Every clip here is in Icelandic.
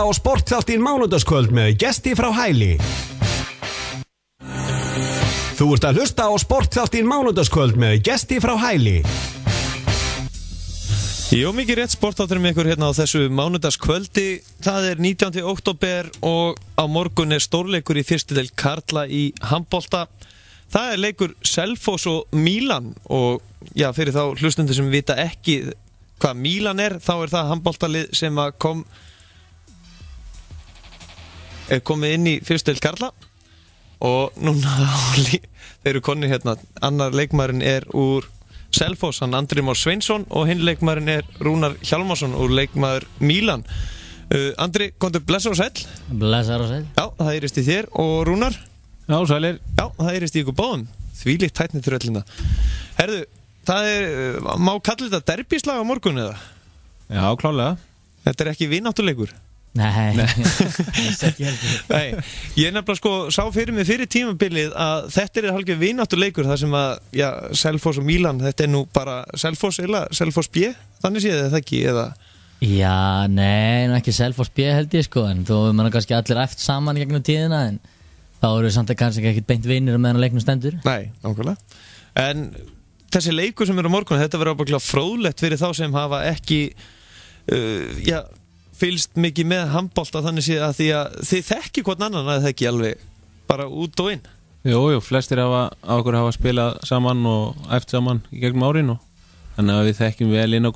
hlusta á sportþáttin mánudagskvöld með gesti frá hæli. Þú ert að hlusta á sportþáttin mánudagskvöld með gesti frá hæli. Jó, mikið rétt sportáttur með ykkur hérna á þessu mánudagskvöldi. Það er 19. oktober og á morgun er stórleikur í fyrstidel Karla í Hambólta. Það er leikur Selfos og Mílan og já, fyrir þá hlustundur sem vita ekki hvað Mílan er, þá er það Hambóltalið sem kom er komið inn í fyrstöld Karla og núna þeir eru konni hérna annar leikmærin er úr Selfos, hann Andri Mór Sveinsson og hinn leikmærin er Rúnar Hjalmarsson úr leikmæður Mílan uh, Andri, kontur blessar og sæl Blessar og sæl Já, það erist í þér og Rúnar Já, sælir Já, það erist í ykkur báðum Þvílikt tætnið þrjöldina Herðu, það er, má kalla þetta derbislag á morgun eða? Já, klálega Þetta er ekki vinnáttuleikur Nei, Nei. Nei Ég er nefnilega sko sá fyrir mig fyrir tímabilið að þetta er halkið vináttuleikur þar sem að, já, Selfos og Milan þetta er nú bara Selfos eða Selfos B þannig séð þetta ekki eða Já, nei, ekki Selfos B held ég sko en þú manna kannski allir eftir saman gegnum tíðina en þá eru við samt að kannski ekki beint vinnir meðan leiknum stendur Nei, nákvæmlega En þessi leikur sem eru á morgun þetta verður ábygglega fróðlegt fyrir þá sem hafa ekki uh, já fylst mikið með handbólta þannig sé að því að þið þekki hvern annan að það ekki alveg bara út og inn Jújú, jú, flestir af okkur hafa spilað saman og eftir saman í gegnum árin og þannig að við þekkjum vel inn á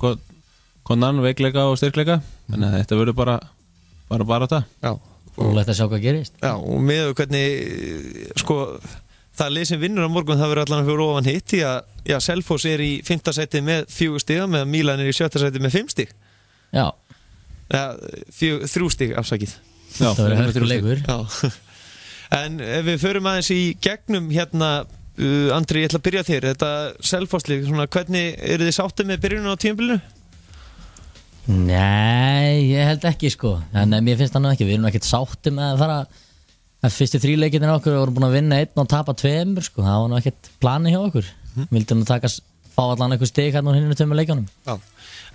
hvern annan veikleika og styrkleika þannig að mhm. þetta verður bara bara bara það Já, og leta sjá hvað gerist Já, og með hvernig sko Það lið sem vinnur á morgun það verður allan fyrir ofan hitt því að, já, Selfos er í fymtasæti með fjögur stíða meðan Mílan er í sjötasæti með fimm stíð Já, þrjú stík afsakið Já, það verður hörður leikur en við förum aðeins í gegnum hérna, uh, Andri ég ætla að byrja þér þetta selfhástlík, hvernig eru þið sáttið með byrjunum á tíumbilinu? Nei, ég held ekki sko en eh, mér finnst það nú ekki, við erum ekkert sáttið með að fara að fyrstu þríleikinir okkur voru búin að vinna einn og tapa tveim sko. það var nú ekkert plani hjá okkur mhm. við vildum að taka, fá allan eitthvað stík hérna og hinn er tömur leikunum Já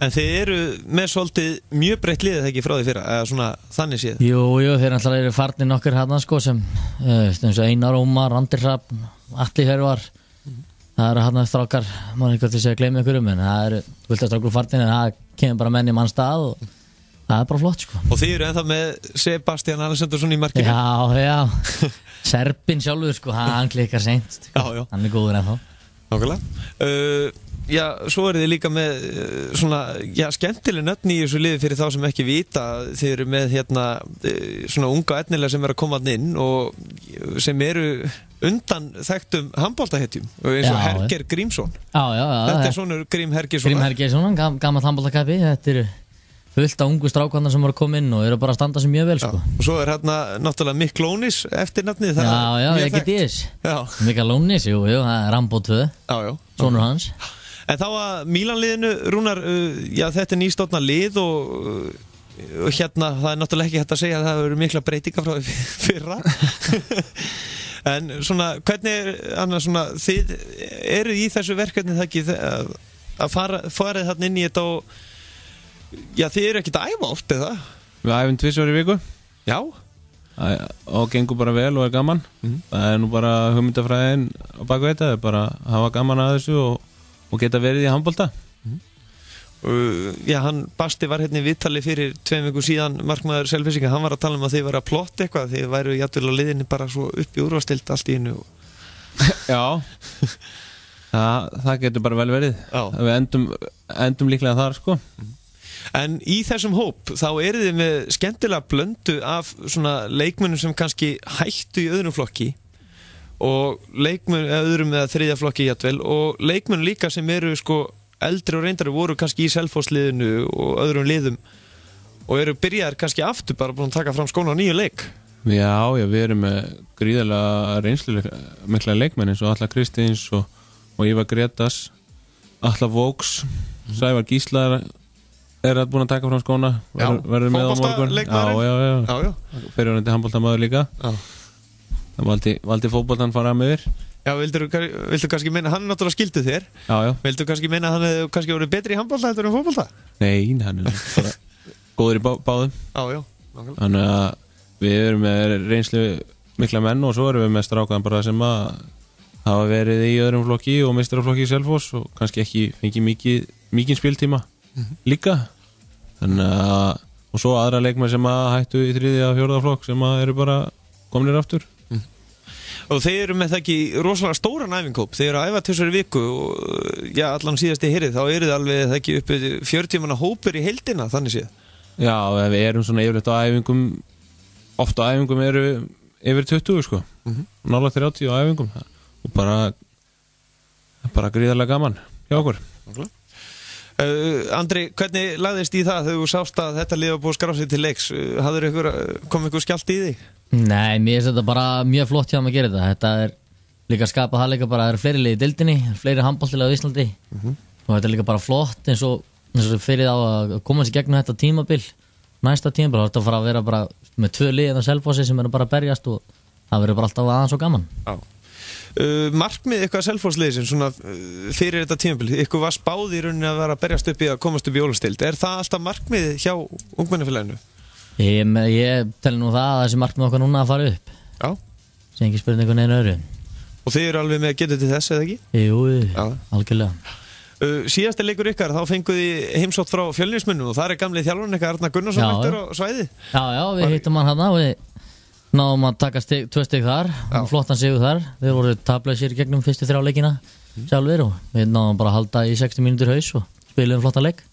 En þeir eru með svolítið mjög breytt liðið þegar ekki frá því fyrra, eða svona þannig séð? Jú, jú, þeir alltaf eru farnið nokkur hérna sko sem, eh, sem Einar Ómar, Andir Hrafn, allir þeir var það eru hérna þrákar, maður eitthvað til að glemja ykkur um en það eru, viltast okkur farnið en það kemur bara menn í mann stað og það er bara flott sko. Og þeir eru ennþá með Sebastian Alessandursson í markinu? Já, já, Serbin sjálfur sko, hann klikkar senst, sko. hann er góður ennþá. Nákvæmlega. Uh, já, svo eru þið líka með eh, svona, já, skemmtileg nötni í þessu liði fyrir þá sem ekki vita þið eru með hérna eh, svona unga etnilega sem eru að koma inn og eh, sem eru undan þekktum handbóltahetjum eins og já, Herger Grímsson þetta er svonur Grím Hergersson Grím Hergersson, gam, gammal handbóltakæpi þetta eru fullt af ungu strákvarnar sem voru að koma inn og eru bara að standa sem mjög vel sko. og svo er hérna náttúrulega Mikk Lónis eftir nafni já, já, ekki þess Mikk Lónis, jú, jú, Rambo 2 svonur hans En þá að Mílanliðinu, Rúnar, uh, já þetta er nýstofna lið uh, og hérna það er náttúrulega ekki hægt að segja að það eru mikla breytinga frá því fyrra. en svona, hvernig er, annars svona, þið eru í þessu verkefni það ekki að, að fara, farið hann inn í þetta og, já þið eru ekkit að æfa oft eða? Við æfum tvísverju viku. Já. Æ, og gengur bara vel og er gaman. Mm -hmm. Það er nú bara hugmyndafræðin og bakveita, það er bara að hafa gaman að þessu og og geta verið í handbólta mm -hmm. uh, Já, hann Basti var hérna í vittali fyrir tveim viku síðan markmaður Selvisinga, hann var að tala um að þið var að plotta eitthvað, þið væru jættulega liðinni bara svo upp í úrvastild allt í innu og... Já Þa, það getur bara vel verið já. við endum, endum líklega þar sko mm -hmm. En í þessum hóp þá eru þið með skemmtilega blöndu af svona leikmennum sem kannski hættu í öðrum flokki og leikmenn, öðrum eða þriðjaflokki hjáttvel og leikmenn líka sem eru sko eldri og reyndari voru kannski í selfhósliðinu og öðrum liðum og eru byrjar kannski aftur bara búin að taka fram skóna á nýju leik Já, já, við erum með gríðarlega reynslega mikla leikmenn eins og Alla Kristins og, og Ívar Gretas Alla Vóks mhm. Sævar Gíslar er að búin að taka fram skóna verður með á morgun Já, já, já, já. fyrir hann til handbóltamöður líka Já það valdi, valdi fókbóltan fara með þér Já, vildur þú kannski minna, hann náttúrulega skildu þér Já, já Vildur þú kannski minna, hann hefði kannski verið betri í handbólta eftir um fókbólta? Nei, hann er bara góður í bá, báðum Já, já, nákvæmlega Þannig að við erum með reynslu mikla menn og svo erum við með strákan bara sem að hafa verið í öðrum flokki og meistarflokki í Selfos og kannski ekki fengið mikið, mikið spiltíma mhm. líka Þannig að, og svo aðra leikma sem að hættu í þriðja og fjórða flokk sem að eru bara komnir aftur og þeir eru með það ekki rosalega stóran æfingkóp þeir eru að æfa tjósar í viku og uh, já, allan síðast í hyrrið, þá eru það alveg það ekki uppið fjörtíman að hópur í heldina þannig séð. Já, við erum svona yfirleitt á æfingum, ofta á æfingum eru yfir 20 sko mm -hmm. nála 30 á æfingum og bara bara gríðarlega gaman hjá okkur. Okkur. Uh, Andri, hvernig lagðist í það þegar þú sást að þetta liði að búið skrásið til leiks? Eh, Hafður ykkur, eh, kom ykkur skjált í því? Nei, mér finnst þetta bara mjög flott hjá mig að gera þetta. Þetta er líka að skapa það líka bara, það eru fleiri liði í dildinni, fleiri handbóltilega á Íslandi uh mhm. -huh. og þetta er líka bara flott eins og, eins og fyrir á að koma sér gegnum þetta tímabil, næsta tímabil, þá er þetta að fara að vera bara með tvö liðið á selfbósi sem eru bara að berjast og það verður bara alltaf aðeins og gaman. Á. Uh, markmið eitthvað selfhórsliðisinn svona uh, fyrir þetta tímafélag eitthvað var spáð í rauninni að vera að berjast upp í að komast upp í ólustild er það alltaf markmið hjá ungmennafélaginu? Ég, ég tel nú það að þessi markmið okkar núna að fara upp Já sem ekki spurning um einhvern veginn öðru Og þið eru alveg með að geta til þess eða ekki? Jú, Já. algjörlega uh, Síðast er leikur ykkar, þá fenguð þið heimsótt frá fjölnismunum og það er gamlið þjálfurinn eitthvað Arna Gunnarsson Já, já, já, við hittum hann hann á Náðum að taka stig, tvö stygg þar, Já. Um flottan sigur þar, þeir voru tablaðsýr gegnum fyrstu þrjá leikina mm. sjálfur og við náðum bara að halda í 60 mínútur haus og spilum um flotta leik.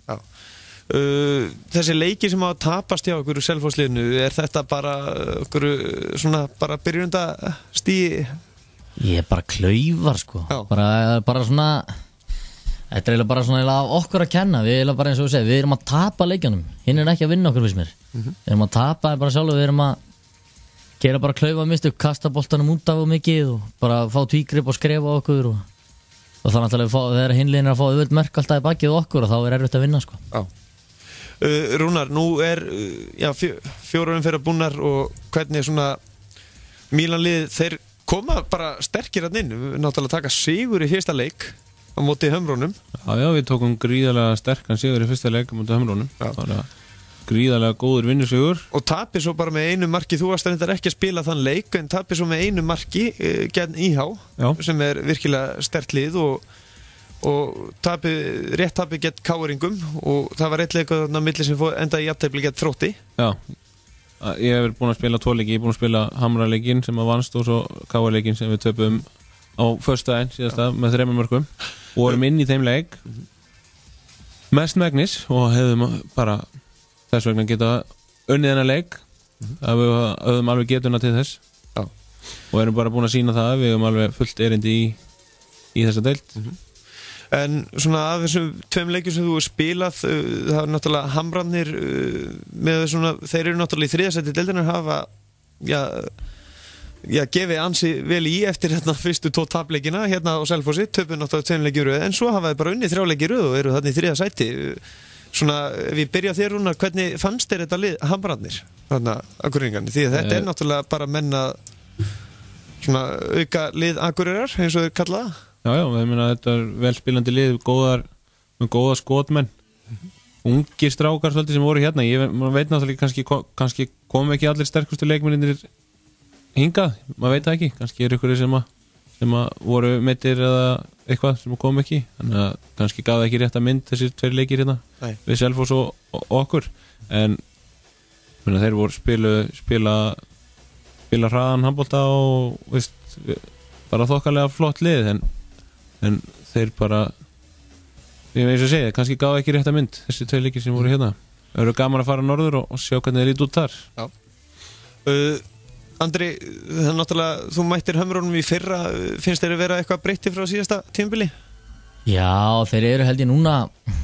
Uh, þessi leiki sem á að tapast hjá okkur úr selfhóðsliðinu, er þetta bara uh, okkur uh, svona bara byrjunda stíi? Ég er bara klauvar sko, bara, eh, bara svona, þetta er eiginlega bara svona af okkur að kenna, við erum bara eins og þú segir, við erum að tapa leikinum, hinn er ekki að vinna okkur fyrst mér, mm -hmm. við erum að tapa bara sjálfur, við erum að gera bara klaufa mistu, kasta bóltanum út af og mikið og bara fá tvígrip og skrefa okkur og, og þannig að þegar hinlegin er að fá auðvöld merk alltaf í bakið okkur og þá er erfitt að vinna sko. uh, Rúnar, nú er uh, fjórunum fyrir að búnar og hvernig svona Mílanlið, þeir koma bara sterkir að inn, við náttúrulega taka sigur í fyrsta leik á móti hömrónum Já, já, við tókum gríðarlega sterkan sigur í fyrsta leik á móti hömrónum Já gríðarlega góður vinnusugur og tapir svo bara með einu marki, þú varst að þetta ekki að spila þann leik, en tapir svo með einu marki uh, gegn IH Já. sem er virkilega stertlið og, og tapi, rétt tapir gegn káeringum og það var rétt leikað þarna millir sem endaði í aftæfli gegn þrótti Já, ég hef búin að spila tvoleiki, ég hef búin að spila hamraleikin sem að vannst og svo káerleikin sem við töpum á första enn síðasta Já. með þrema mörgum og vorum inn í þeim leik mest megnis og hefðum bara þess vegna geta unnið hennar leik mm -hmm. að við höfum alveg getuna til þess Já. og erum bara búin að sína það við höfum alveg fullt erindi í, í þessa deilt mm -hmm. En svona af þessum tveim leikjum sem þú hefur spilað uh, það er náttúrulega hamrannir uh, með svona, þeir eru náttúrulega í þriðasæti deildinar hafa já, já, gefið ansi vel í eftir hérna fyrstu tó tableikina hérna á Selfossi, töfum náttúrulega tveim leikjur en svo hafaði bara unnið þrjáleikjur og eru þarna í þriðasæti Svona, við byrja þér húnna, hvernig fannst þér þetta lið, hamrarnir, þarna, akkuringarnir? Því að þetta er eh. náttúrulega bara menna svona auka lið akkurirar, eins og þau kallaða. Já, já, ég meina þetta er velspilandi lið, góðar, með góða skotmenn, ungir strákar svolítið sem voru hérna. Ég veit náttúrulega kannski, kannski kom ekki allir sterkustu leikmennir hingað, maður veit það ekki, kannski er ykkur sem að sem voru mittir eða eitthvað sem kom ekki þannig að kannski gaf það ekki rétt að mynd þessir tveir leikir hérna Æ. við sjálf og svo okkur en menna, þeir voru spilu, spila spila hraðan handbólta og veist, bara þokkarlega flott lið en, en þeir bara ég veins að segja, kannski gaf ekki rétt að mynd þessi tveir leikir sem voru hérna það eru gaman að fara norður og, og sjá hvernig þeir lítið út þar Já uh. Andri, það er náttúrulega, þú mættir hömrónum í fyrra, finnst þeirri vera eitthvað breytti frá síðasta tímbili? Já, þeir eru held ég núna,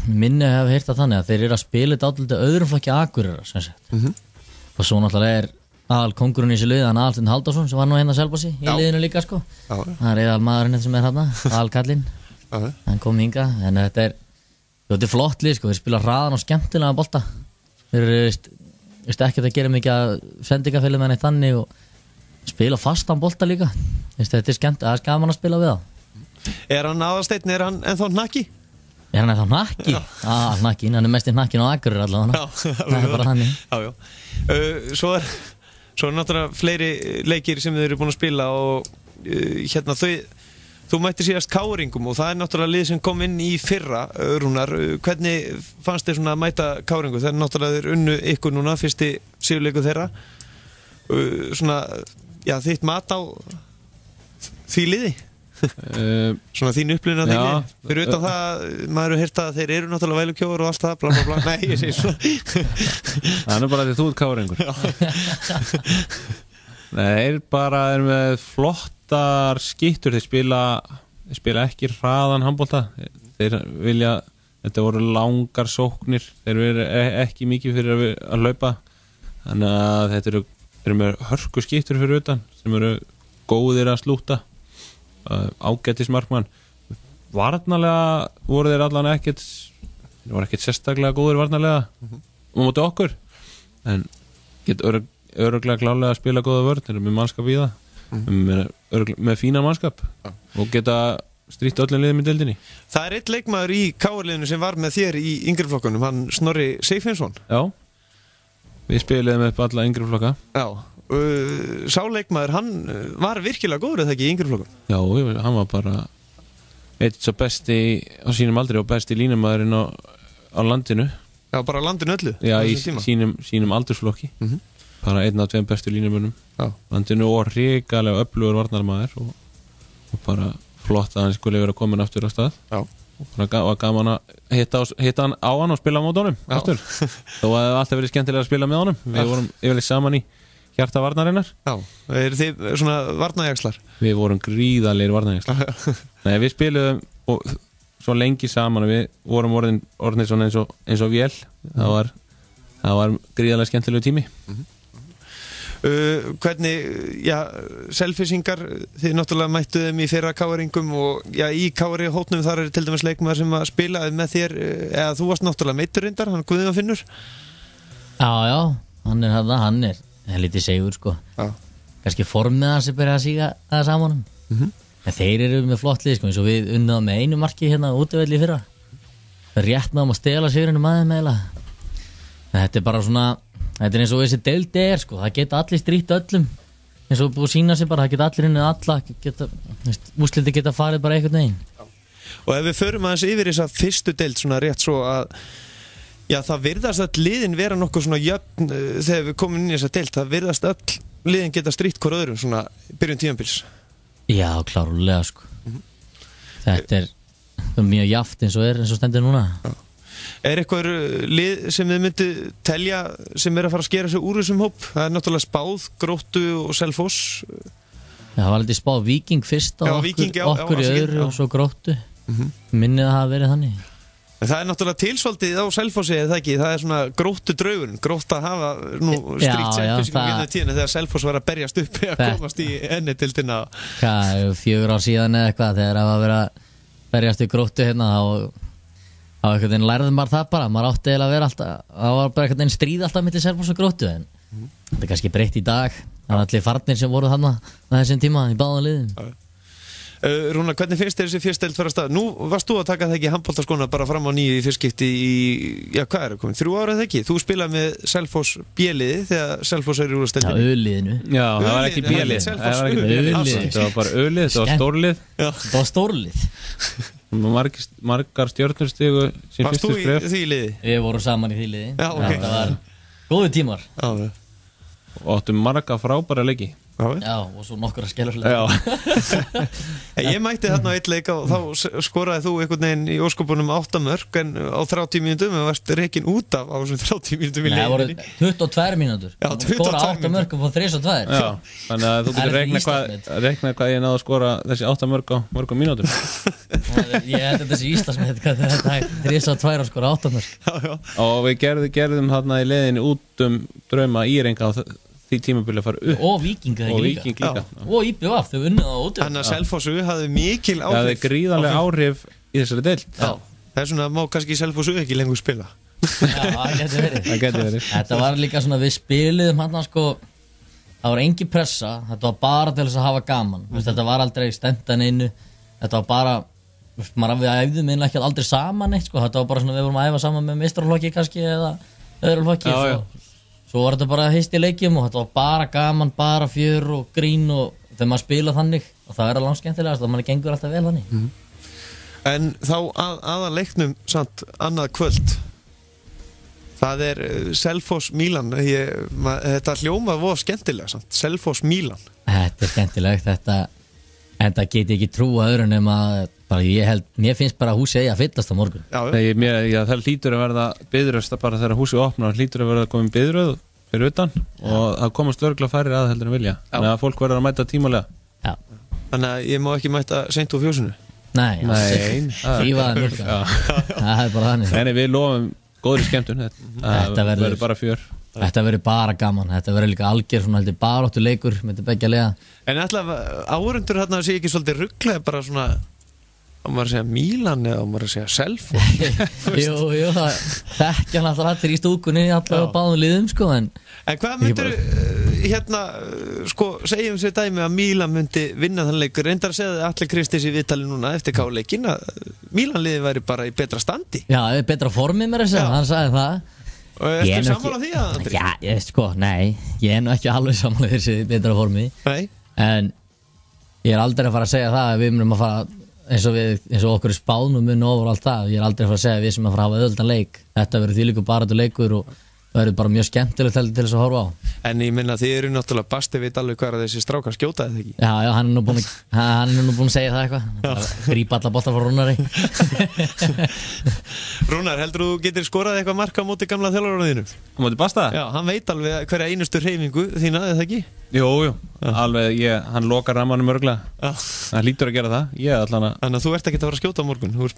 minni hef hérta þannig að þeir eru að spila þetta átlutlega öðrum flokki aðgurur, sem sagt. Mm -hmm. Og svo náttúrulega er aðal kongurinn í sér liðan, Alfinn Haldarsson, sem var nú hérna að selva sig í Já. liðinu líka, sko. Það er eða maðurinn sem er hérna, Al Kallin, hann kom hinga, en þetta er, þetta er flott lið, sko, þeir spila hraðan og skemmtilega bolta. Þeir eru, veist, ekki að það gera mikið að sendingafélum en eitt þannig og spila fastan bolta líka Vist, þetta er skemmt, það er gaman að spila við það Er hann aðarsteitn, er hann ennþá nakki? Er hann ennþá nakki? Já, nakki, hann er mest í nakkin á agurur allavega það er bara hann já, já. Uh, Svo er svo er náttúrulega fleiri leikir sem þið eru búin að spila og uh, hérna þau þú mætti síðast káringum og það er náttúrulega lið sem kom inn í fyrra uh, rúnar, uh, hvernig fannst þið svona að mæta káringu, það er náttúrulega unnu ykkur núna fyrsti síðuleiku þeirra uh, svona já, þitt mat á því liði eh, svona þín upplifin að það er fyrir utan það, maður eru hértað að þeir eru náttúrulega vælumkjóður og allt það, bla bla bla nei, ég sé svona það er bara því þú ert káringur nei, þeir bara er með flottar skýttur, þeir spila þeir spila ekki hraðan handbólta þeir vilja, þetta voru langar sóknir, þeir eru ekki mikið fyrir að, að laupa þannig að þetta eru erum með hörku skýttur fyrir utan sem eru góðir að slúta uh, ágættismarkmann varnalega voru þeir allan ekkert þeir voru ekkert sérstaklega góðir varnalega mm -hmm. og mútið okkur en getur öruglega klálega að spila góða vörð þeir eru með mannskap í það mm -hmm. með, öruglega, með fína mannskap ja. og geta strýtt öllin liðum í deildinni Það er eitt leikmaður í káliðinu sem var með þér í yngreflokkunum, hann Snorri Seifinsson Já Við spiliðum upp alla yngri flokka Já, uh, sáleikmaður hann uh, var virkilega góður eða ekki í yngri flokkum Já, hann var bara eitt svo besti á sínum aldri og besti línumæðurinn á, á landinu Já, bara landinu öllu Já, í sínum, sínum aldursflokki mm -hmm. bara einn af tveim bestu línumæðunum landinu og regalega öflugur varnarmæður og, og bara flott að hann skulle vera komin aftur á stað Já Það var gaman að hitta, hitta hann á hann og spila á mótónum aftur. Þó að það hefði alltaf verið skemmtilega að spila með honum. Við vorum yfirleitt saman í hjarta varnarinnar. Já, eru þið svona varnajækslar? Við vorum gríðalegir varnajækslar. Nei, við spilum svo lengi saman og við vorum orðin, orðin eins og, eins og vél. Það mhm. var, var gríðalega skemmtilega tími. Mm -hmm. Uh, hvernig, já, selfisingar þið náttúrulega mættuð þeim í fyrra káeringum og já, í káeri hótnum þar er til dæmis leikmaður sem að spila með þér, eh, eða þú varst náttúrulega meitturindar hann Guðjón Finnur Já, já, hann er hann, hann er helitið segur, sko já. kannski formið hans er bara að síga það saman mm -hmm. en þeir eru með flottlið sko, eins og við unnaðum með einu marki hérna útvöldið fyrra rétt náðum að stela sigurinn um aðeins meila en þetta er bara svona Þetta er eins og þessi deildi er sko, það geta allir strýtt öllum eins og búið að sína sig bara, það geta allir inn eða alla, úsliti geta farið bara einhvern veginn. Og ef við förum aðeins yfir þess að fyrstu deild svona rétt svo að já það virðast að liðin vera nokkuð svona jöfn eh, þegar við komum inn í þess að deild, það virðast öll liðin geta strýtt hver öðru svona byrjun tíanbils. Já klárulega sko, mm -hmm. þetta er mjög jaft eins og er eins og stendir núna. Já. Er eitthvað uh, lið sem þið myndi telja sem er að fara að skera sig úr þessum hóp? Það er náttúrulega spáð, gróttu og selfoss. Það var aldrei spáð viking fyrst og okkur í öðru og svo gróttu. Mm -hmm. Minnið að það hafi verið þannig. En það er náttúrulega tilsvaldið á selfossi eða það ekki, það er svona gróttu draugun, grótt að hafa nú strikt selfisingum í það tíðinu þegar selfoss var að berjast upp eða komast í enni til tína. Hvað, fjögur á síðan eða eitthvað þegar það var að vera berjast í gróttu hérna þá á einhvern veginn lærðum maður það bara maður átti eða að vera alltaf það var bara einhvern veginn stríð alltaf mellir servos og gróttu en mm. þetta er kannski breytt í dag það er allir farnir sem voru þarna þessum tíma í báðan liðum Eh, Rúna, hvernig finnst þér þessi fyrstdelt fara stað? Nú varst þú að taka það ekki handbóltaskona bara fram á nýju í fyrstskipti í, já hvað er það komið, þrjú ára það ekki? Þú spilaði með Selfos bjeliði þegar Selfos er í úrstættinu. Já, öliðinu. Já, það var ekki bjelið, það var ekki öliðinu, það var bara ölið, það var stórlið. Já, það var stórlið. Margar, margar stjórnurstegu sem fyrstu spref. Varst þú í því liði? Við vorum saman í því liði. Já, okay. Já, og svo nokkur að skellurlega Ég mætti þarna eitt leik og þá skoraði þú einhvern veginn í óskopunum 8 mörg en á 30 mínutum og varst reikin út af á þessum 30 mínutum Nei, það voru 22 mínutur Já, 22 mínutur Skora 8 mörg og fór 3 og 2 Já, þannig að þú getur reikna hvað hva ég náðu að skora þessi 8 mörg og mörgum mínutum Ég held þessi íslasmið þetta er 3 og 2 og skora 8 mörg Og við gerðum þarna í leðinu út um drauma írenga á því tímabili að fara upp og vikinga og viking líka og íbjöf þau vunnið á ótrúð þannig að Selfossu hafði mikil áhrif það hefði gríðarlega áhrif í þessari deilt það er svona að má kannski Selfossu ekki lengur spila já, það getur verið. verið þetta var líka svona við spiliðum hann sko, það var engi pressa þetta var bara til þess að hafa gaman mm. þetta var aldrei stendan einu þetta var bara við æfðum einlega ekki aldrei saman eitt, sko. þetta var bara svona við vorum að æfa saman með mistralokki kannski eða öðrulokki svo var þetta bara heist í leikjum og þetta var bara gaman, bara fjör og grín og þegar maður spila þannig og það er alveg skemmtilegast og manni gengur alltaf vel þannig mm -hmm. En þá að, aða leiknum samt annað kvöld það er eh, Selfos Milan Ég, mað, þetta hljóma voru skemmtilega samt, Selfos Milan Þetta er skemmtilegt þetta, en það geti ekki trú að öðrunum að bara ég held, mér finnst bara húsi að ég að fyllast á morgun já, Nei, mér, já, það lítur að verða byðröðst bara þegar húsið opnar lítur að verða komin byðröð fyrir utan og það komast örgla færri að heldur en vilja þannig að fólk verður að mæta tímulega Þannig að ég má ekki mæta sent úr fjósunu Nei, því var það nýrka Það er bara þannig Þannig við lofum góðri skemmtun Þetta mhm. verður bara fjör Þetta verður bara gaman, þetta verður líka algjör svona heldur baróttu leikur, myndi begja lega En alltaf áörundur hérna sé ekki svolítið rugglega bara svona á maður að segja Mílan eða á maður að segja Selford Jú, jú, það þekkja hann alltaf allir í stúkunni alltaf á báðum liðum sko en En hvað myndur, bara... Eh, hérna, eh, sko, segjum sér dæmi að Mílan myndi vinna þann leikur reyndar að segja allir Kristis í viðtali núna eftir káleikin að eh, Mílan liði væri bara í betra standi Já, betra formi mér að segja, hann sagði það Og erstu sammála því að það? Já, ég veist sko, nei, ég er nú ekki alveg sammála þessi betra formi nei. En ég er aldrei að fara að segja það að við myndum að fara eins og, við, eins og okkur spánum mun ofur allt það, ég er aldrei að fara að segja við sem að fara að hafa öðultan leik, þetta verður því líka bara til leikur og Það verður bara mjög skemmtilegt til þess að horfa á En ég minna þið eru náttúrulega basti veit alveg hvað er þessi strákar skjótaðið ekki Já, já, hann er nú búin að, hann er nú búin að segja það eitthvað Grýpa alla botar frá Rúnari Rúnar, heldur þú getur skorað eitthvað marka mútið gamla þjálfurarðinu? Mútið basta? Já, hann veit alveg hverja einustu reyfingu þína, eða ekki? Jú, jú, alveg, ég, hann lokar ramanum örgla Hann lítur að gera það, ég allana Þannig að þú ert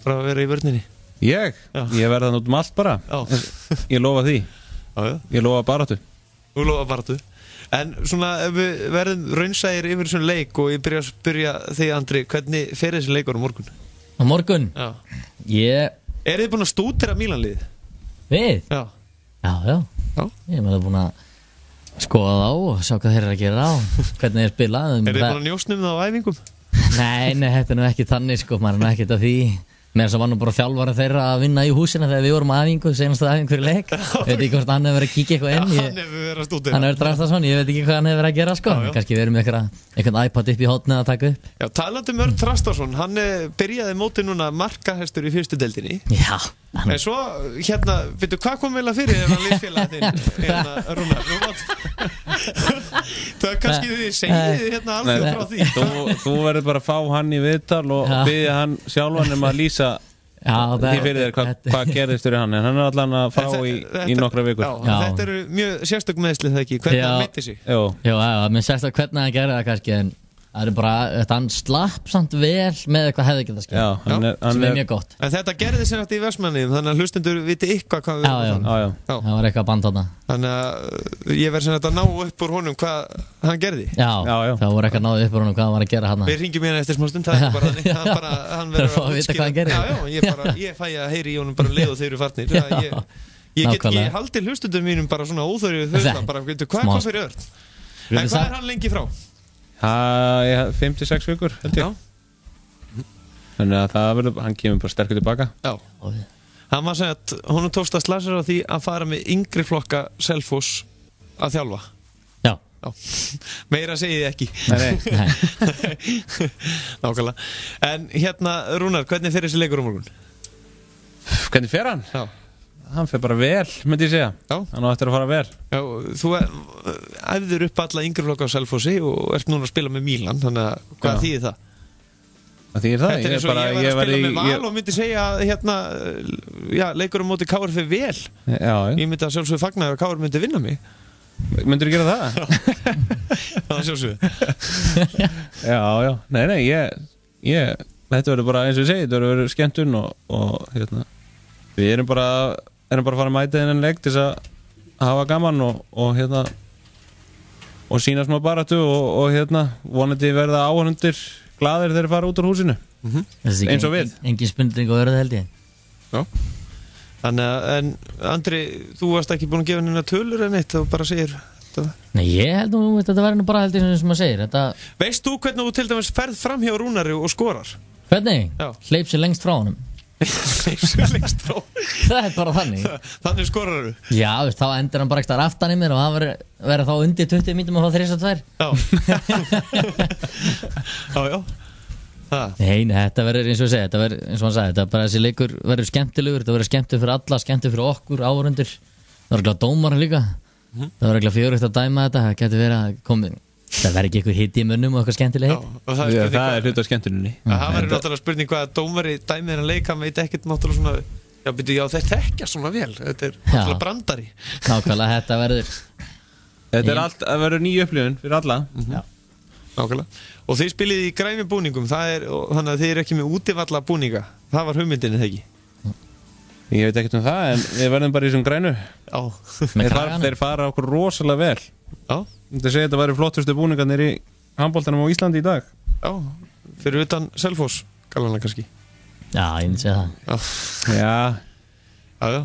ekki að fara að Ég, ég verða hann út um allt bara, Já. ég lofa því Ég lofa baratu Þú lofa baratu En svona, ef við verðum raunsægir yfir svona leik og ég byrja að spyrja þig, Andri, hvernig fer þessi leikur á morgun? Á morgun? Já. Ég... Er þið búin að stútera Mílanlið? Við? Já. Já, já. Já. Ég hef búin að skoða þá og sjá hvað þeir eru að gera á, hvernig þeir spila. Um er þið búin að njósnum það á æfingum? nei, nei, þetta er nú ekki þannig, sko, maður er nú ekkert af því meðan það var nú bara þjálfara þeirra að vinna í húsina þegar við vorum aðvingu, senast aðvingu fyrir leik ég veit ekki hvort hann hefur verið að kíkja eitthvað inn ég, hann hefur verið að stúdina hann hefur verið að stúdina, ég veit ekki hvað hann hefur verið að gera sko. kannski við erum eitthvað iPad upp í hotna að taka upp Já, talandum Örn Trastarsson hann eh, byrjaði móti núna markahestur í fyrstu deldinni Já En svo, hérna, veitu, hvað kom vel að fyrir ef hann liðfélagið þinn, hérna, Rúnar? Það er kannski því, segið þið hérna alveg frá því. Þú, þú verður bara að fá hann í viðtal og byggja hann sjálfan um að lýsa Já, því fyrir þér hvað hva gerðist fyrir hann en hann er allan að fá þetta, í, þetta, í nokkra vikur já, já. Þetta eru mjög sérstaklega meðslið það ekki, hvernig það mitti sig Já, já, já, mér sérstaklega hvernig það gerði það kannski en Það er bara, þetta hann slapp samt vel með eitthvað hefði getað skil sem er mjög gott Þetta gerði sér eftir í versmanni þannig að hlustendur viti ykkar hvað við um. já, já, já. það var eitthvað band á það Þannig að uh, ég verði sér að ná upp úr honum hvað hann gerði Já, það voru eitthvað náðu upp úr honum hvað hann var að gera hann Við ringjum hérna eftir smá stund það er bara, hann, bara, hann verður að útskýra ég, ég fæ að heyri í honum bara leið og þeir eru farnir ég, ég, ég haldi hlustundum mínum bara svona óþörju 5-6 vikur held ég þannig að það verður, hann kemur bara sterkur tilbaka já, hann var að segja að hún tókst að slæsa á því að fara með yngri flokka selfos að þjálfa já, já. meira segi ég ekki nei, nei. nákvæmlega en hérna Rúnar, hvernig fyrir þessi leikur um morgun? hvernig fyrir hann? já hann fyrir bara vel, myndi ég segja Já. hann á eftir að fara vel Já, Þú eh, æfður upp alla yngreflokka á Selfossi og ert núna að spila með Mílan þannig að hvað þýðir það? Það þýðir það Þetta er eins og ég var að spila með Val og myndi segja hérna, já, leikurum móti Káur fyrir vel ég myndi að sjálfsögur fagna ef Káur myndi vinna mig Myndur þú gera það? það sjálfsögur Já, já, nei, nei, ég, ég þetta verður bara eins og ég segi, þetta verður skemmtun og, og hérna, við erum bara erum bara að fara að mæta þennan leik til að hafa gaman og, og hérna og sína smá baratu og, og hérna vonandi verða áhengundir gladir þegar þeir fara út úr húsinu mm -hmm. eins og við. En, engin spundning á öðruð held ég. Já. Þannig að, en Andri, þú varst ekki búin að gefa henni tölur en eitt og bara segir þetta. Nei, ég held nú þetta verður bara held ég sem maður segir. Þetta... Veist þú hvernig þú til dæmis ferð fram hjá Rúnari og skorar? Hvernig? Já. Hleyp sér lengst frá honum það er bara þannig þannig skorrar þú já þú veist þá endur hann bara ekki starf aftan í mér og það verður þá undir 20 mítum og þá þrýst að tvær já Nei, þetta verður eins og ég segi þetta verður eins og hann sagði þetta bara þessi leikur verður skemmtilegur þetta verður skemmtilegur fyrir alla skemmtilegur fyrir okkur áhörundur það verður ekki að dómara líka mhm. það verður ekki að fjörugt að dæma þetta það getur verið að komið Það verður ekki eitthvað hitt í munnum og eitthvað skemmtilega hitt? Já, það, Já, það hvað... er hluta á skemmtunni. Það var náttúrulega spurning hvað að dómari dæmiðan að leika með ekkert náttúrulega svona Já, byrju, já, þetta ekki svona vel, þetta er náttúrulega brandari. Nákvæmlega, þetta verður... Þetta er allt að verður nýju upplifun fyrir alla. Mm -hmm. Nákvæmlega. Og þeir spilið í græmi búningum, er, þannig að þeir eru ekki með útivalla búninga. Það var hugmyndinni þegar ekki. Ég veit ekkert um það, en við verðum bara í svon grænu. Já. Þeir, far, þeir fara okkur rosalega vel. Já. Þetta segir að þetta væri flottustu búningarnir í handbóltanum á Íslandi í dag. Já, fyrir utan Selfos, galvana kannski. Já, ég myndi segja það. Já. Já. Já, já.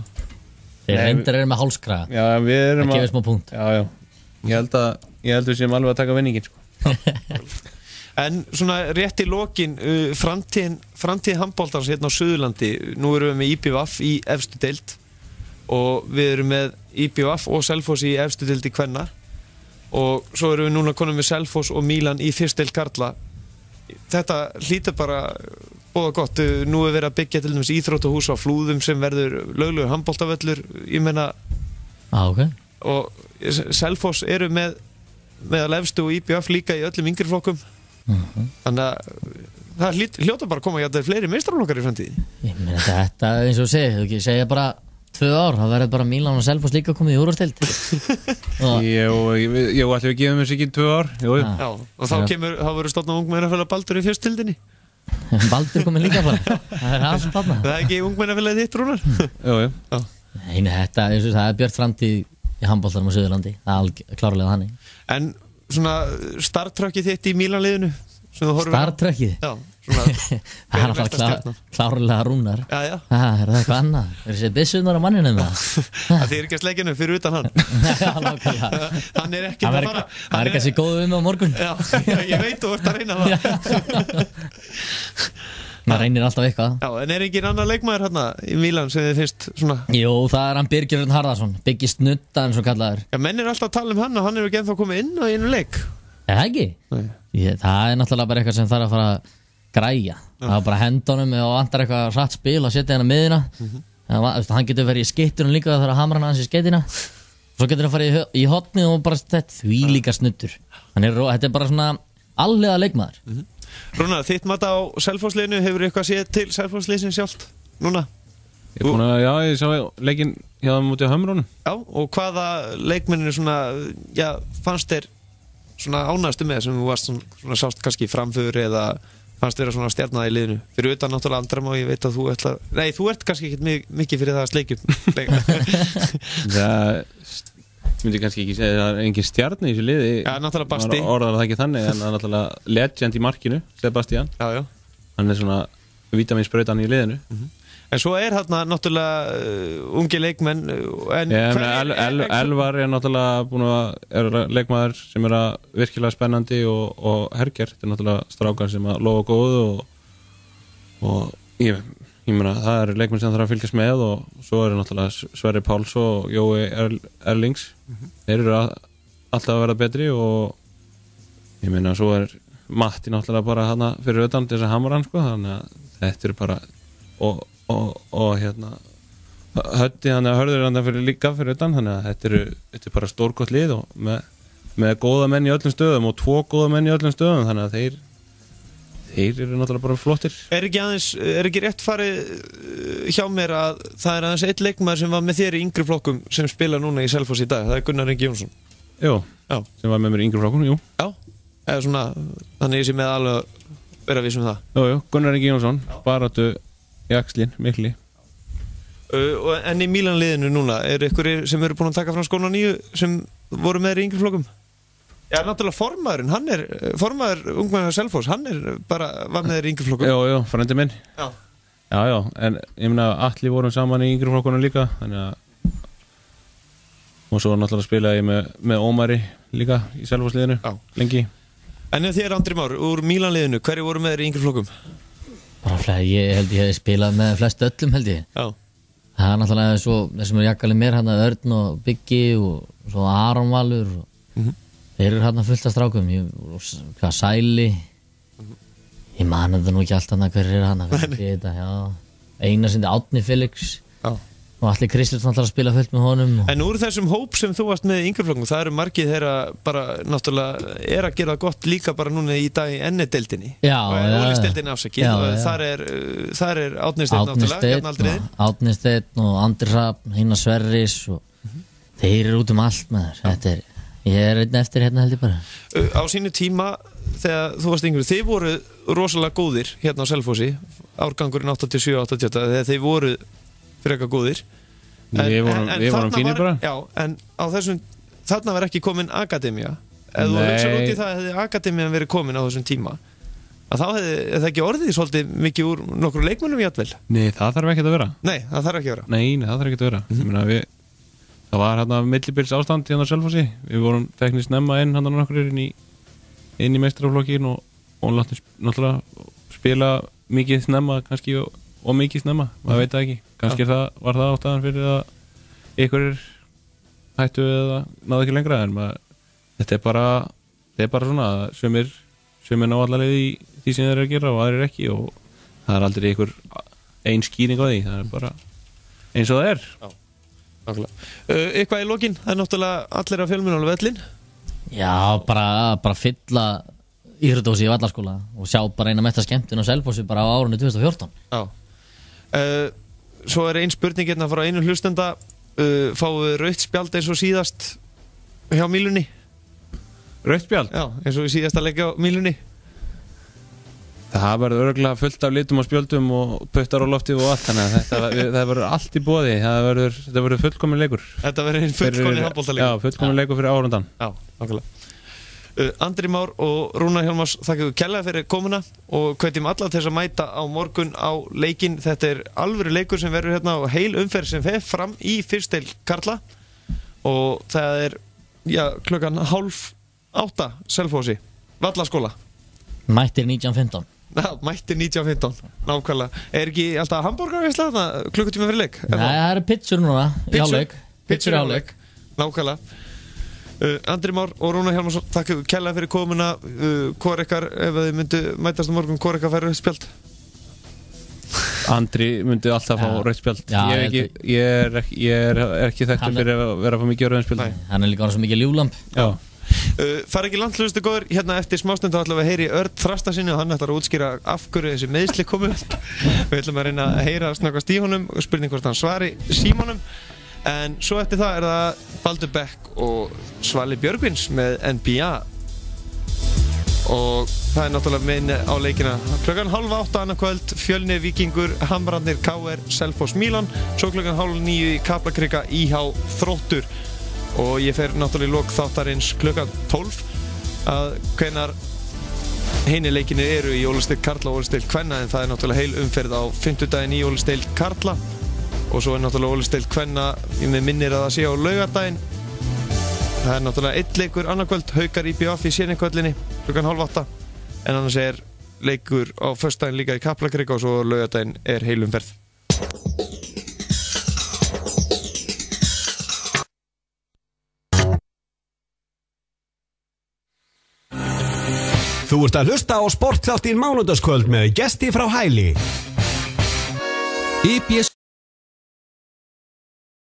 Þeir reyndar eru með hálskraða. Já, við erum að... Það gefur smá punkt. Já, já. Ég held að, ég held að við séum alveg að taka vinningin, sko. en svona rétt í lokin, uh, framtíðin, framtíðin handbóltans hérna á Suðurlandi, nú eru við með IPVAF í efstu deilt og við erum með IPVAF og Selfos í efstu deilt í hvenna og svo erum við núna konum við Selfos og Milan í fyrst til Karla þetta hlýta bara eh, bóða gott, eh, nú er verið að byggja til dæmis íþrótahús á flúðum sem verður lögluður handbóltavöllur, ég menna ah, okay. og Selfos eru með með að lefstu og IBF líka í öllum yngri flokkum mm -hmm. þannig að eh, það hljóta bara að koma í að það er fleiri meistrálokkar í framtíði Ég meina þetta eins og segja, þú ekki segja bara Tvö ár, það verður bara Milan og Selfos líka komið í úrvartild Jó, ætlum við að gefa mér sér ekki tvö ár Jú, Já. Já, og þá kemur, þá verður stofna ungmennafélag Baldur í fjörstildinni. Baldur komið líka bara Það er allt þarna Það er ekki ungmennafélag þitt, Rúnar? Jú, jú. Nei, nei, þetta, eins og það er björn framtíð í handbóltarum á Suðurlandi Það er alg- klárlega þannig En svona starttrökkið þitt í Milanliðinu sem þú horfir á? Starttrökkið Já, Það er alltaf klárlega rúnar Það er það eitthvað annað Það er þessi bissunar á manninu Það er ekki að sleikinu fyrir utan hann Hann er ekki að fara Það er ekki að sé góðu um á morgun Ég veit þú ert að reyna það Það reynir alltaf eitthvað En er ekki einn annan leikmæður hérna í Mílan sem þið finnst svona Jú það er hann Birgjörn Harðarsson Byggist nuttan svo kallaður Menn er alltaf að tala um hann og hann er ekki ennþá komið inn á einu leik græja það var bara hendunum eða vantar eitthvað rætt spil að setja henn hérna að miðina mm -hmm. en, hann getur verið í skittunum líka þegar hamran hans í skittina svo getur hann farið í hotni og bara þetta því líka snuttur þannig að þetta er bara svona allega leikmaður mm -hmm. Rúnar, þitt mat á selfhásliðinu hefur eitthvað séð til selfhásliðsins sjálft núna? Ég er búin að, já, ég sá leikin hjá það mútið á hömrún Já, og hvaða leikmennir svona, já, fannst þér svona ánægstu með sem þú varst svona, svona sást kannski framför eða fannst þér að svona stjarnaði í liðinu fyrir utan náttúrulega andram og ég veit að þú ætla nei, þú ert kannski ekkit mikið fyrir það að sleikjum það myndi kannski ekki segja það er engin stjarn í þessu liði ja, orðan að það ekki þannig, en það er náttúrulega legend í markinu, Sebastian já, já. hann er svona vitaminsbröðan í liðinu mm -hmm. En svo er hérna náttúrulega uh, ungi leikmenn uh, Elvar er náttúrulega búin að leikmaður sem er virkilega spennandi og, og herger þetta er náttúrulega strákar sem að lofa góð og, og ég, ég meina það eru leikmenn sem þarf að fylgjast með og, og svo eru náttúrulega Sverri Páls og Jói er, Erlings mm -hmm. þeir eru að, alltaf að vera betri og ég meina svo er Matti náttúrulega bara hana fyrir auðvitað þess að hamra hann sko þannig að þetta eru bara og og, og hérna hötti hann að hörður hann hérna að fyrir líka fyrir utan þannig að þetta eru, þetta eru bara stórkott lið og með, með góða menn í öllum stöðum og tvo góða menn í öllum stöðum þannig að þeir þeir eru náttúrulega bara flottir Er ekki, aðeins, er ekki rétt farið eh, hjá mér að það er aðeins eitt leikmaður sem var með þér í yngri flokkum sem spila núna í Selfoss í dag, það er Gunnar Ingi Jónsson Jú, Já. sem var með mér í yngri flokkum, jú Já, eða svona, þannig að ég sé með alveg vera að vísum það Jú, jú, Gunnar Ingi Jónsson, baratu í axlinn, mikli uh, En í Mílanliðinu núna, er ykkur sem eru búin að taka frá skólan nýju sem voru með þér í yngri flokkum? Já, náttúrulega formaðurinn, hann er formaður ungmennið á Selfos, hann er bara var með þér í yngri flokkum Já, já, frændi minn Já, já, já en ég minna allir vorum saman í yngri flokkunum líka þannig að og svo náttúrulega spilaði ég með, með Ómari líka í Selfosliðinu, lengi En ef þið er andri már úr Mílanliðinu, hverju voru með þér í yngri flokkum? Bara, ég held ég að spila með flest öllum held ég Já. það er náttúrulega svo, þessum er jakkalið mér hann hérna, að Örn og Byggi og svo Aron Valur og, mm -hmm. þeir eru hann hérna að fullta strákum ég, og, hvað Sæli mm -hmm. ég mani þetta nú ekki alltaf hann hérna, að hverju er hann að hverju er þetta einar sem þetta Átni Felix og allir Kristján ætlar að spila fullt með honum En úr þessum hóp sem þú varst með í yngreflokkum það eru margið þeirra bara náttúrulega er að gera gott líka bara núna í dag ennedeldinni og ólisteldinni afsaki þar er, er átnirsteinn náttúrulega Átnirsteinn og Andri Raab, Hina Sverris og mm -hmm. þeir eru út um allt með þér er, ég er einn eftir hérna held ég bara Á sínu tíma þegar þú varst yngreflokkum þeir voru rosalega góðir hérna á Selfossi árgangurinn 87-88 þegar þeir voru freka góðir en, Við vorum, en, en við vorum þarna fínir var- bara Já, en á þessum þarna var ekki komin Akademia Ef þú Nei. hugsaði út í það hefði Akademian verið komin á þessum tíma að þá hefði er það ekki orðið svolítið mikið úr nokkru leikmönnum játvel Nei, það þarf ekki að vera Nei, það þarf ekki að vera Nei, nei, það þarf ekki að vera mhm. Ég meina, við, Það var hérna millibils ástand hérna á Selfossi Við vorum teknist nefna inn hann hérna og nokkur inn í, inn í meistraflokkin og, og láttum sp- náttúrulega spila mikið snemma kannski og, og mikið snemma, maður mhm. veit það ekki kannski ja. það, var það ástæðan fyrir að ykkur hættu eða náðu ekki lengra en maður, þetta er bara þetta er bara svona að sömur sömur ná allaveg í því sem þeir eru að gera og aðrir ekki og það er aldrei ykkur einn skýring á því, það er bara eins og það er Já, uh, Eitthvað í lókinn, það er náttúrulega allir af fjölmunum alveg ellin Já, bara, bara fylla íhrutósi í vallarskóla og sjá bara eina metta skemmtinn á selbósi bara á árunni 2014 Já uh, svo er einn spurning hérna frá einu hlustenda uh, fáðu rauðt spjald eins og síðast hjá Mílunni Rauðt spjald? Já, eins og síðast að leggja á Mílunni Það verður örgulega fullt af litum og spjöldum og puttar á lofti og allt þannig að það verður allt í bóði það verður fullkomin leikur Þetta verður fullkomin handbóltalegur Já, fullkomin leikur fyrir árundan Já, okkurlega Eh, Andri Már og Rúna Hjálmars þakkum kella fyrir komuna og kvætjum alla til þess að mæta á morgun á leikin þetta er alvöru leikur sem verður hérna og heil umferð sem fer fram í fyrsteil Karla og það er já, klukkan hálf átta selfhósi, vallaskóla Mættir 19.15 Mættir 19.15, nákvæmlega Er ekki alltaf hambúrgar í slagna klukkutíma fyrir leik? Nei, það eru pitsur núna Pitsur áleik Nákvæmlega Uh, Andri Már og Rúna Hjalmarsson, takk kella fyrir komuna. Uh, hvor ekkar, ef þið myndu mætast á morgun, hvor ekkar fær rauðspjald? Andri myndi alltaf fá rauðspjald. Ég, ég, ég, ég er ekki þekktur fyrir að vera að fá mikið rauðspjald. Hann er líka orðan svo mikið ljúlamp. Já. Uh, eh, far ekki landslöðustu góður, hérna eftir smástund þá ætlum við að heyri Örd Þrasta sinni og hann ætlar að útskýra af hverju þessi meðsli komu við ætlum að reyna að heyra snakast í honum og spurning hvort hann svari Símonum en svo eftir það er það Baldur Beck og Svali Björgvins með NBA og það er náttúrulega minni á leikina klokkan halv átta annarkvöld Fjölni, Vikingur, Hamrarnir, K.R. Selfos, Milan, svo klokkan halv nýju í Kaplakrika, Íhá, Þróttur og ég fer náttúrulega í lok þáttarins klokkan tólf að hvenar henni leikinni eru í Ólisteil Karla og Ólisteil Kvenna en það er náttúrulega heil umferð á fymtudagin í Ólisteil Karla og svo er náttúrulega ólistilt hvenna við minnir að það sé á laugardaginn það er náttúrulega eitt leikur annarkvöld, haugar í BF í sérningkvöldinni klukkan halv 8 en annars er leikur á förstaginn líka í Kaplakrygg og svo laugardaginn er heilumferð Þú ert að hlusta á sportþáttín mánudagskvöld með gesti frá Hæli.